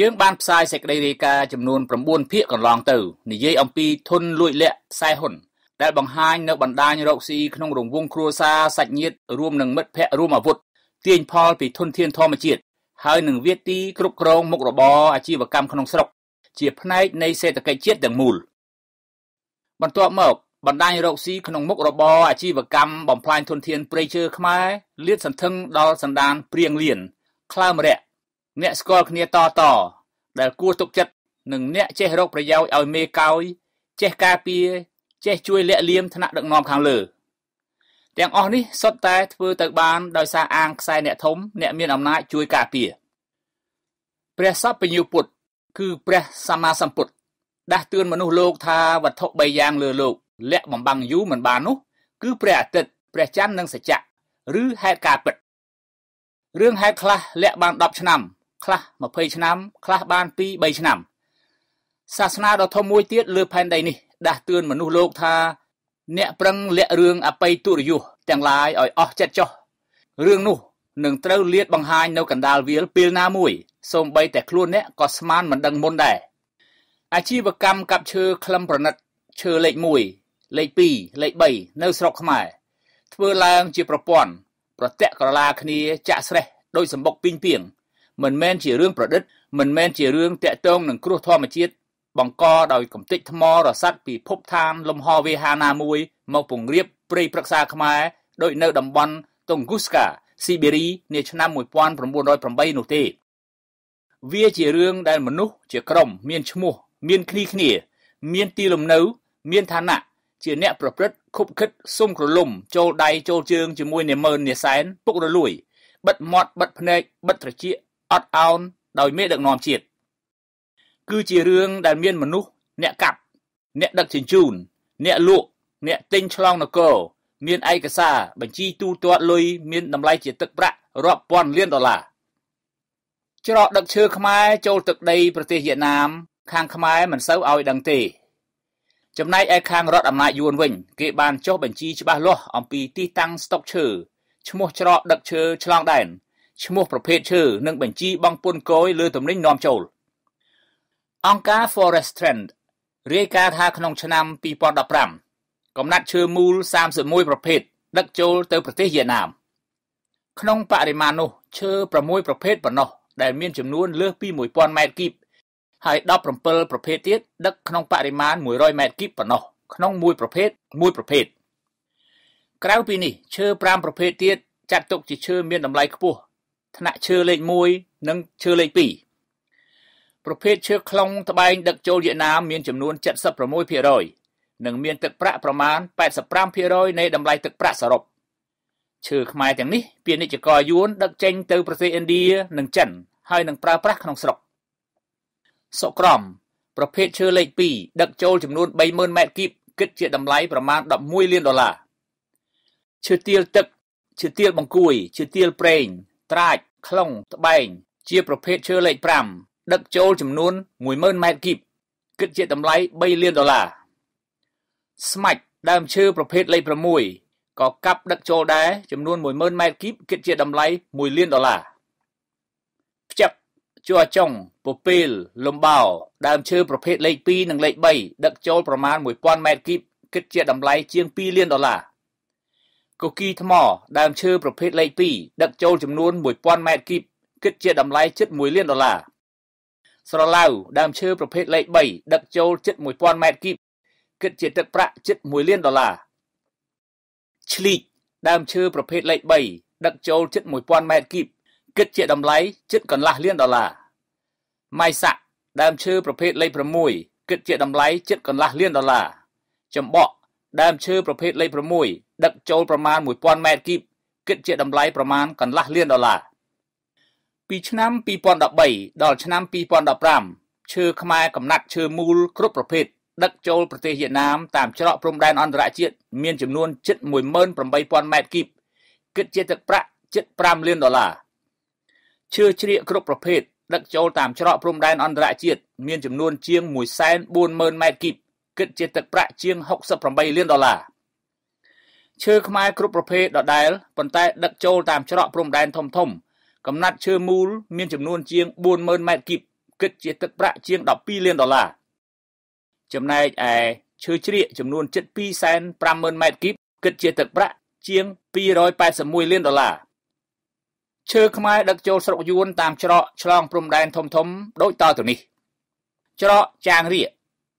យើងបានផ្សាយសេចក្តីរាយការណ៍ចំនួន9ភាគកន្លងទៅនិយាយអំពីធនលួចលាក់ខ្សែហ៊ុនដែលបង្ហាញនៅបណ្ដាញរកស៊ីក្នុងរង្វង់គ្រួសារសាច់ញាតិរួមនឹងមិត្តភ័ក្តិរួមអាវុធទាញផលពីធនធានធម្មជាតិហើយនឹងវាទីគ្រប់គ្រងមុខរបរអាជីវកម្មក្នុងស្រុក ជាផ្នែកនៃសេដ្ឋកិច្ចជាតិទាំងមូលបន្ទាប់មកបណ្ដាញរកស៊ីក្នុងមុខរបរអាជីវកម្មបំផ្លាញធនធានព្រៃឈើខ្មែរលាតសន្ធឹងដល់សណ្ដានព្រៀងលៀនខ្លើមរៈអ្នកស្គាល់គ្នាតតដែលគួរទុកចិត្តនិងអ្នកចេះ រកប្រយោជន៍ឲ្យមេកោយ ចេះការពារចេះជួយលាក់លៀមថ្នាក់ដឹកនាំខាងលើ ទាំងអស់នេះសុទ្ធតែធ្វើទៅបាន ដោយសារអាងខ្សែអ្នកធំអ្នក មានអំណាចជួយការពារព្រះសពញ្ញុពុទ្ធគឺព្រះសម្មាសម្ពុទ្ធដាស់តឿនមនុស្សលោក ថាវត្ថុ3យ៉ាងលើលោកលាក់បំបាំងយូរមិនបាននោះគឺព្រះអាទិត្យព្រះច័ន្ទនិងសច្ចៈឬហេតុការពិតរឿងហេតុខ្លះលាក់បាន10ឆ្នាំខ្លះ20ឆ្នាំ ខ្លះបាន2 3ឆ្នាំ សាសនាដ៏ធំមួយទៀតលើផែនដីនេះ ដាស់តឿនមនុស្សលោកថាអ្នកប្រឹងលាក់រឿងអបិយទុរយុសទាំងឡាយឲ្យអស់ចិត្តចោះរឿងនោះ នឹងត្រូវលាត បង្ហាញនៅកណ្ដាលវាលពេលណាមួយសូម្បីតែខ្លួនអ្នកក៏ស្មានមិនដឹងមុនដែរអាជីវកម្មកាប់ឈើក្លឹមប្រណិតឈើលេខ1លេខ2លេខ3នៅស្រុកខ្មែរធ្វើឡើងជាប្រព័ន្ធប្រតិកក្រឡាគ្នាចាក់ស្រេះដោយសម្បុកពីងពីងមិនមែនជារឿងប្រឌិតមិនមែនជារឿងតាក់ទងនឹងគ្រោះធម្មជាតិបង្កដោយកំទេចថ្មរស័ត់ពីភពឋានលំហវេហាណាមួយមកពង្រៀបព្រៃព្រឹក្សាខ្មែរដោយនៅតំបន់តុងគូស្កាស៊ីបេរីនាឆ្នាំ1908នោះទេវាជារឿងដែលមនុស្សជាក្រុមមានឈ្មោះមានគ្នាគ្នា មានទីលំនៅមានឋានៈជាអ្នកប្រព្រឹត្តខុបខិតសុំក្រលុំចូលដៃចូលជើងជាមួយនាម៉ឺននាសែនពុករលួយបិទមាត់បិទភ្នែកបិទត្រចៀកអត់ឱនដោយមេដឹកនាំជាតិគឺជារឿងដែលមានមនុស្សអ្នកកាប់ អ្នកដឹកជញ្ជូនអ្នកលក់អ្នកទិញឆ្លងនគរមានឯកសារបញ្ជីទូទាត់លុយមាន តម្លៃជាទឹកប្រាក់រាប់ពាន់លានដុល្លារច្រកដឹកឈើខ្មែរចូលទឹកដី ប្រទេសវៀតណាមខាងខ្មែរមិនសូវឲ្យដឹងទេចំណែកឯខាងរដ្ឋអំណាចយួនវិញ គេបាន ចុះបញ្ជីច្បាស់លាស់អំពីទីតាំងស្តុកឈើឈ្មោះច្រកដឹកឈើឆ្លងដែនឈ្មោះប្រភេទឈើនិងបញ្ជីបង់ពន្ធគយលើទំនិញនាំចូលអង្គការ Forest Trend រាយការណ៍ថាក្នុងឆ្នាំ2015កំណាត់ឈើមូល31ប្រភេទដឹកចូលទៅប្រទេសវៀតណាមក្នុងបរិមាណនោះឈើ6ប្រភេទប៉ុណ្ណោះដែលមានចំនួនលើសពី1000ម៉ែត្រគីបហើយ17ប្រភេទទៀតដឹកក្នុងបរិមាណ100ម៉ែត្រគីបប៉ុណ្ណោះក្នុងមួយប្រភេទមួយប្រភេទក្រៅពីនេះឈើ5ប្រភេទទៀតចាត់ទុកជាឈើមានតម្លៃខ្ពស់ថ្នាក់ឈើលេខ1និងឈើលេខ2ប្រភេទឈើខ្លុងត្បែងដឹក ចូលវៀតណាមមានចំនួន76%និង មានទឹកប្រាក់ប្រមាណ85%នៃតម្លៃទឹកប្រាក់សរុបឈើខ្មែរទាំងនេះពាណិជ្ជករយួនដឹកចេញទៅ ប្រទេសឥណ្ឌានិងចិន ហើយនឹងប្រើប្រាស់ក្នុងស្រុកសុក្រំប្រភេទឈើលេខ2ដឹកចូលចំនួន30000ម៉ែត្រគីបគិតជាតម្លៃប្រមាណ11លានដុល្លារឈើទាលទឹកឈើទាលបង្គួយឈើទាលប្រេងត្រាចក្លុងត្បែងជា ប្រភេទឈើលេខ5ដឹកចូលចំនួន10000ម៉ែត្រគីបគិតជាតម្លៃ3លានដុល្លារស្មាច់ដើមឈើប្រភេទលេខ6ក៏កាប់ដឹកចូលដែរចំនួន10000ម៉ែត្រគីបគិតជាតម្លៃ1លានដុល្លារផ្ចឹកជួចុងពពេលលំបោដើមឈើប្រភេទលេខ2និងលេខ3ដឹកចូលប្រមាណ1000ម៉ែត្រគីបគិតជាតម្លៃជាង2លានដុល្លារគគីថ្មដើមឈើប្រភេទលេខ2ដឹកចូលចំនួន1000ម៉ែត្រគីបគិតជាតម្លៃជិត1លានដុល្លារស្រឡៅដើមឈើប្រភេទលេខ3ដឹកចូលជិត1000ម៉ែត្រគីបគិតជាទឹកប្រាក់ជិត1លានដុល្លារឆ្លីកដើមឈើប្រភេទលេខ3ដឹកចូលជិត1000ម៉ែត្រគីបគិតជាតម្លៃជិតកន្លះលានដុល្លារម៉ៃសាក់ដើមឈើប្រភេទលេខ6គិតជាតម្លៃជិតកន្លះលានដុល្លារចំបក់ដើមឈើប្រភេទលេខ6ដឹកចូលប្រមាណ1000ម៉ែត្រគីបគិតជាតម្លៃប្រមាណកន្លះលានដុល្លារពីឆ្នាំ2013ដល់ឆ្នាំ2015ឈើខ្មែរកំណាត់ឈើមូលគ្រប់ប្រភេទដឹកចូលប្រទេសវៀតណាមតាមច្រកព្រំដែនអន្តរជាតិមានចំនួន ជិត18000ម៉ែត្រគីបគិតជាទឹក ប្រាក់ជិត5លានដុល្លារឈើជ្រាកគ្រប់ប្រភេទដឹក ចូលតាមច្រកព្រំដែនអន្តរជាតិមានចំនួនជាង140,000ម៉ែត្រគីបគិតជាទឹកប្រាក់ជាង68លានដុល្លារឈើខ្មែរគ្រប់ប្រភេទដដែលប៉ុន្តែដឹកចូលតាមច្រកព្រំដែនធំធំ កំណត់ឈើមូលមានចំនួនជាង40000ម៉ែត្រគីបគិតជាទឹកប្រាក់ជាង12លានដុល្លារចំណែកឯឈើជ្រៀកចំនួន7.250000ម៉ែត្រគីបគិតជាទឹកប្រាក់ជាង281លានដុល្លារឈើខ្មែរដឹកចូលស្រុកយួនតាមច្រកឆ្លងព្រំដែនធំធំ ដូចតទៅនេះ ច្រកចាងរៀក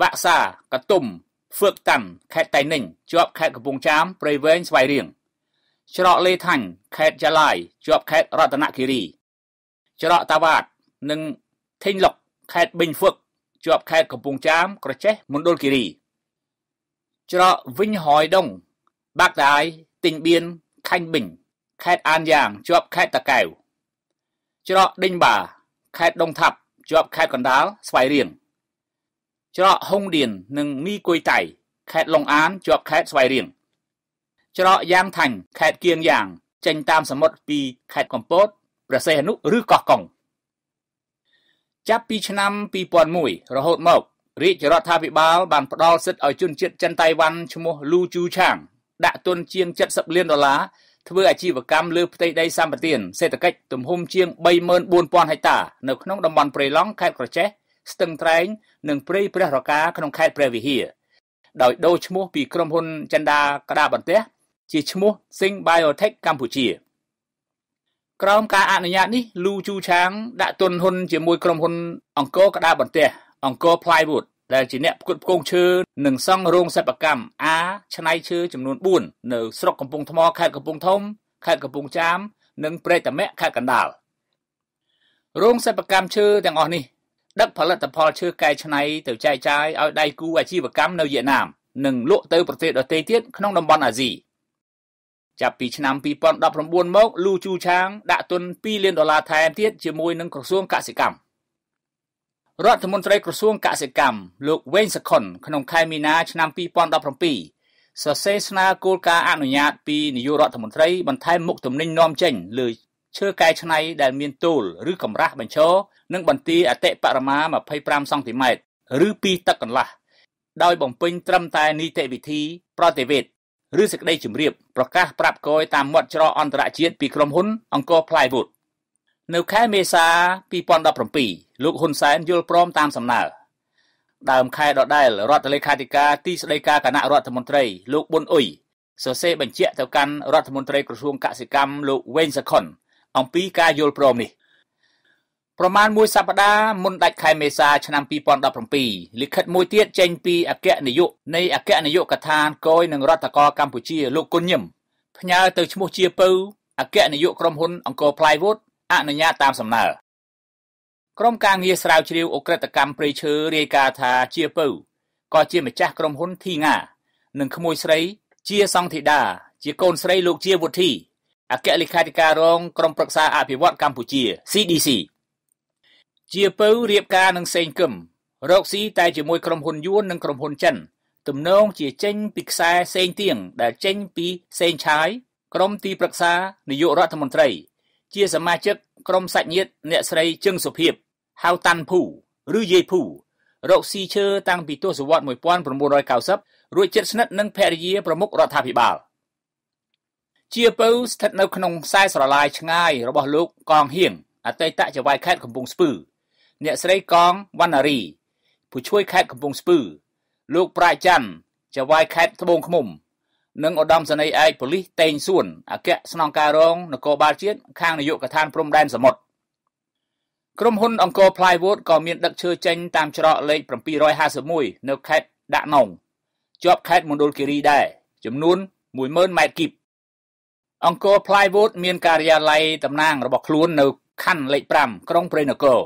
វាក់សាកតុំហ្វឹកតាន់ខេត្តតៃ ninh ជាប់ខេត្តកំពង់ចាមព្រៃវែងស្វាយរៀងច្រកលេថាញ់ខេត្តចាឡាយជាប់ខេត្តរតនគិរី ច្រកតាវ៉ាតនិងថេងឡុកខេត្តប៊ិញហ្វឹកជាប់ខេត្តកំពង់ចាមក្រចេះមណ្ឌលគិរីច្រកវិញហើយដងបាក់ដាយទិញបៀនខាញ់ប៊ិញខេត្តអានយ៉ាងជាប់ខេត្តតាកែវច្រកដេញបាខេត្តដងថាប់ជាប់ខេត្តកណ្ដាលស្វាយរៀង។ច្រកហុងរៀននិងមីគួយតៃខេត្តឡុងអានជាប់ខេត្តស្វាយរៀងច្រកយ៉ាងថាញ់ខេត្តគៀងយ៉ាងចេញតាមសមុទ្រពីខេត្តកំពតប្រសេះអនុឬកោះកុងចាប់ពីឆ្នាំ2001រហូតមករាជរដ្ឋាភិបាលបានផ្ដល់សិទ្ធិឲ្យជនជាតិចិនតៃវ៉ាន់ឈ្មោះលូជូឆាងដាក់ទុនជាង70លានដុល្លារធ្វើអាជីវកម្មលើផ្ទៃដីសម្បទានសេដ្ឋកិច្ចទំហំជាង34000ហិកតានៅក្នុងតំបន់ព្រៃឡង់ខេត្តក្រចេះស្ទឹងត្រែងនិងព្រៃព្រះរកាក្នុងខេត្តព្រះវិហារដោយដូរឈ្មោះពីក្រុមហ៊ុនចិនដាក្តារបន្ទះជាឈ្មោះ Sing Biotech កម្ពុជាក្រោមការអនុញ្ញាតនេះលូជូឆាង ដាក់ទុនហ៊ុនជាមួយក្រុមហ៊ុន អង្គរក្តារបន្ទះអង្គរ Plywood ដែលជាអ្នកផ្គត់ផ្គង់ឈើនិងសង់រោងសិប្បកម្មអាឆ្នៃឈើចំនួន4នៅស្រុកកំពង់ថ្មខេត្តកំពង់ធំខេត្តកំពង់ចាមនិងព្រែកតាមាក់ខេត្តកណ្ដាលរោងសិប្បកម្មឈើទាំងអស់នេះដឹកផលិតផលឈើកែច្នៃទៅចែកចាយឲ្យដៃគូអាជីវកម្មនៅវៀតណាមនិងលក់ទៅប្រទេសដទៃទៀតក្នុងតំបន់អាស៊ីចាប់ពីឆ្នាំ2019មកលូជូឆាងដាក់ទុន2លានដុល្លារថែមទៀតជាមួយនឹងក្រសួងកសិកម្មរដ្ឋមន្ត្រីក្រសួងកសិកម្មលោកវេងសខុនក្នុង ខែមីនាឆ្នាំ2017សរសេរស្នើគោលការណ៍អនុញ្ញាតពីនាយករដ្ឋមន្ត្រី បន្ថែមមុខទំនិញនាំចេញលើឈើកែច្នៃដែលមានទោលឬ កម្រាស់បញ្ឈរនិងបន្ទាយអតិបរមា25សង់ទីម៉ែត្រឬ2ទឹកកន្លះដោយបំពេញត្រឹមតែនីតិវិធីប្រតិវេតឬសេចក្តីជំរាបប្រកាសប្រាប់កយតាមមាត់ច្រកអន្តរជាតិពីក្រុមហ៊ុនអង្គរ Plywood នៅខែមេសា2017លោកហ៊ុនសែនយល់ព្រមតាមសំណើដើមខែដដែលរដ្ឋលេខាធិការទីស្តីការគណៈរដ្ឋមន្ត្រីលោកប៊ុនអ៊ុយសរសេរបញ្ជាក់ទៅកាន់រដ្ឋមន្ត្រីក្រសួងកសិកម្មលោក វេងសខុនអំពីការយល់ព្រមនេះ។ប្រមាណមួយសប្តាហ៍មុនដាច់ខែមេសាឆ្នាំ2017លិខិតមួយទៀតចេញពីអគ្គនាយកនៃអគ្គនាយកដ្ឋានកយនឹងរដ្ឋកោកម្ពុជាលោកគុណញឹមផ្ញើទៅឈ្មោះជាពៅអគ្គនាយកក្រុមហ៊ុន អង្គរ Plywood អនុញ្ញាតតាមសំណើក្រុមការងារស្រាវជ្រាវអ ுக ្រិតកម្មព្រៃឈើរាយការណ៍ថាជាពៅក៏ជាម្ចាស់ក្រុមហ៊ុនធីងានិងក្មួយស្រី ជាសង្ធីតាជា កូនស្រីលោកជាវុធីអគ្គលេខាធិការរងក្រុមប្រឹក្សាអភិវឌ្ឍកម្ពុជា CDC ជាពៅរៀបការនឹងសេងគឹមរកស៊ីតែជាមួយក្រុមហ៊ុនយួននិងក្រុមហ៊ុនចិន ទំនងជាចេញពីខ្សែសេងទៀងដែលចេញពីសេងឆាយក្រុមទីប្រឹក្សានាយករដ្ឋមន្ត្រី ជាសមាជិកក្រុមសាច់ញាតិអ្នកស្រីជឹងសុភិបហៅតាន់ភូឬយាយភូរកស៊ីឈើតាំងពីទសវត្ស1990រួចជិតស្និទ្ធនឹងភរិយាប្រមុខរដ្ឋាភិបាលជាពៅស្ថិតនៅក្នុងខ្សែស្រឡាយឆ្ងាយរបស់លោកកងហៀងអតីតចៅហ្វាយខេត្តកំពង់ស្ពឺអ្នកស្រីកងវណ្ណារីผู้ช่วยខេត្តកំពង់ស្ពឺ លោកប្រាច័ន្ទចៅហ្វាយខេត្តត្បូងឃ្មុំនិងឧត្តមសេនីយ៍ឯកប៉ូលីសតេងសួនអគ្គស្នងការរងនគរបាលជាតិខាងនាយកដ្ឋាន ព្រំដែនសមុទ្រក្រុមហ៊ុនអង្គរ Plywood ក៏មានដឹកជើចេញតាមច្រកលេខ751នៅ ខេត្តដាក់នងជាប់ខេត្តមណ្ឌលគិរីដែរចំនួន10000ម៉ែត្រគីបអង្គរ Plywood មានការិយាល័យតំណាងរបស់ខ្លួននៅខណ្ឌលេខ5ក្រុងព្រៃនគរ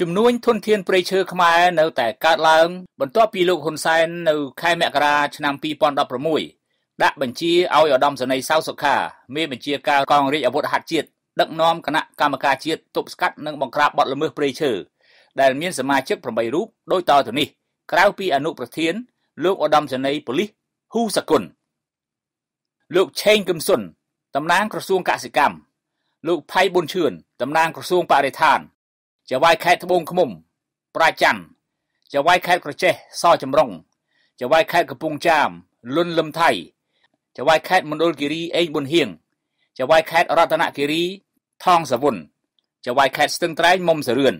ចំនួនធនធានព្រៃឈើខ្មែរនៅតែកើតឡើងបន្ទាប់ពីលោកហ៊ុនសែននៅ ខែមករាឆ្នាំ2016ដាក់បញ្ជាឲ្យឧត្តមសេនីយ៍សៅសុខាមេបញ្ជាការកងរាជអាវុធហត្ថជាតិដឹកនាំគណៈកម្មការជាតិទប់ស្កាត់និងបង្ក្រាបបទល្មើសព្រៃឈើដែលមាន សមាជិក8រូបដូចតទៅនេះក្រៅពីអនុប្រធានលោកឧត្តមសេនីយ៍ប៉ូលីសហ៊ូសគុណលោកឆេងកឹមសុនតំណាង ក្រសួងកសិកម្មលោកផៃប៊ុនឈឿនតំណាងក្រសួងបរិស្ថានចវាយខេត្តត្បូងឃ្មុំ ប្រាច័ន្ទចវាយខេត្តក្រចេះសចម្រុងចវាយខេត្តកំពង់ចាមលុនលឹមថៃចវាយខេត្តមណ្ឌលគិរីអេងប៊ុនហៀងចវាយខេត្តរតនគិរីថងសាវុនចវាយខេត្តស្ទឹងត្រែងមុំសរឿន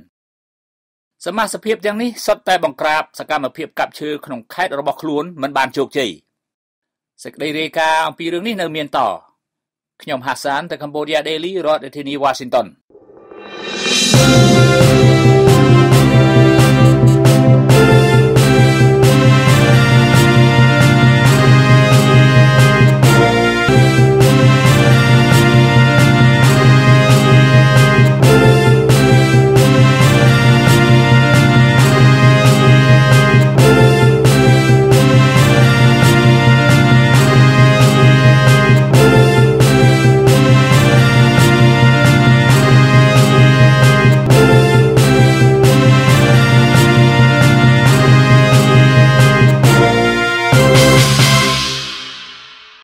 សមាជិកទាំងនេះសុទ្ធតែបង្ក្រាបសកម្មភាពកាប់ឈើក្នុងខេត្តរបស់ខ្លួនមិនបានជោគជ័យសេចក្តីរាយការណ៍អំពីរឿងនេះនៅ មានតខ្ញុំហាសានទៅកម្ពុជា Daily រដ្ឋធានី Washington Música